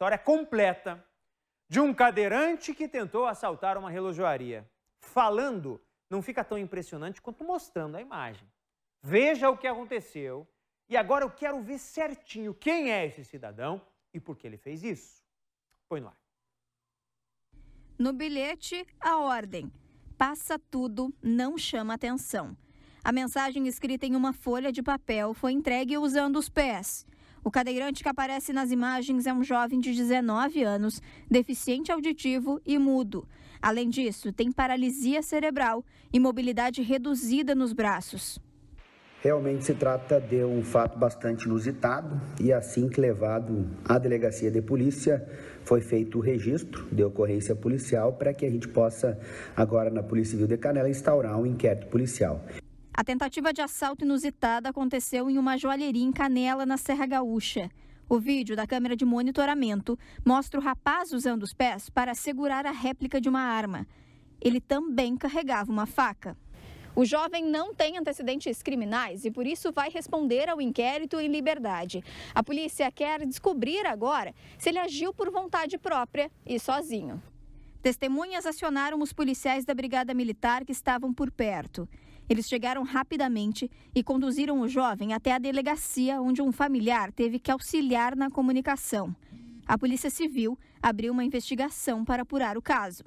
História completa de um cadeirante que tentou assaltar uma relojoaria. Falando não fica tão impressionante quanto mostrando a imagem. Veja o que aconteceu e agora eu quero ver certinho quem é esse cidadão e por que ele fez isso. Põe no ar. No bilhete, a ordem: passa tudo, não chama atenção. A mensagem escrita em uma folha de papel foi entregue usando os pés. O cadeirante que aparece nas imagens é um jovem de 19 anos, deficiente auditivo e mudo. Além disso, tem paralisia cerebral e mobilidade reduzida nos braços. Realmente se trata de um fato bastante inusitado e assim que levado à delegacia de polícia, foi feito o registro de ocorrência policial para que a gente possa agora na Polícia Civil de Canela instaurar um inquérito policial. A tentativa de assalto inusitada aconteceu em uma joalheria em Canela, na Serra Gaúcha. O vídeo da câmera de monitoramento mostra o rapaz usando os pés para segurar a réplica de uma arma. Ele também carregava uma faca. O jovem não tem antecedentes criminais e por isso vai responder ao inquérito em liberdade. A polícia quer descobrir agora se ele agiu por vontade própria e sozinho. Testemunhas acionaram os policiais da Brigada Militar que estavam por perto. Eles chegaram rapidamente e conduziram o jovem até a delegacia, onde um familiar teve que auxiliar na comunicação. A Polícia Civil abriu uma investigação para apurar o caso.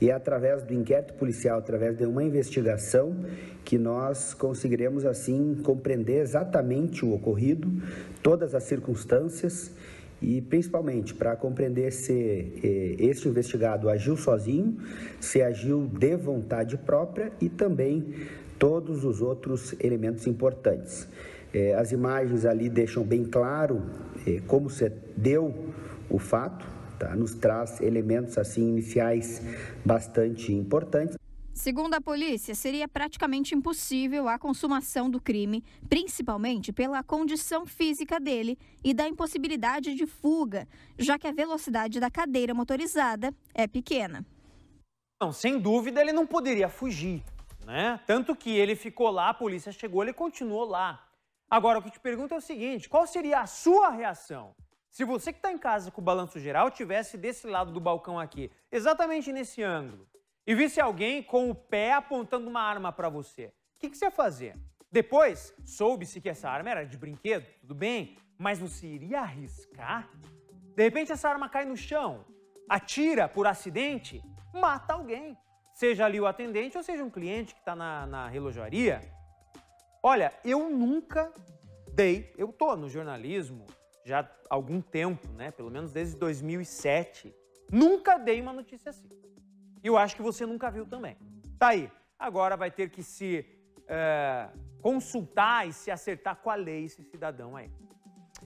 E é através do inquérito policial, através de uma investigação, que nós conseguiremos assim compreender exatamente o ocorrido, todas as circunstâncias e principalmente para compreender se eh, este investigado agiu sozinho, se agiu de vontade própria e também todos os outros elementos importantes. É, as imagens ali deixam bem claro é, como se deu o fato, tá? nos traz elementos assim iniciais bastante importantes. Segundo a polícia, seria praticamente impossível a consumação do crime, principalmente pela condição física dele e da impossibilidade de fuga, já que a velocidade da cadeira motorizada é pequena. Não, sem dúvida, ele não poderia fugir né? Tanto que ele ficou lá, a polícia chegou, ele continuou lá. Agora, o que te pergunto é o seguinte: qual seria a sua reação se você que está em casa com o balanço geral tivesse desse lado do balcão aqui, exatamente nesse ângulo, e visse alguém com o pé apontando uma arma para você? O que, que, você ia fazer? Depois, soube-se que essa arma era de brinquedo, tudo bem, mas você iria arriscar? De repente, essa arma cai no chão, atira por acidente, mata alguém seja ali o atendente ou seja um cliente que está na, na relojaria, olha, eu nunca dei, eu tô no jornalismo já há algum tempo, né? Pelo menos desde 2007, nunca dei uma notícia assim. E eu acho que você nunca viu também. Tá aí. Agora vai ter que se é, consultar e se acertar com a lei esse cidadão aí.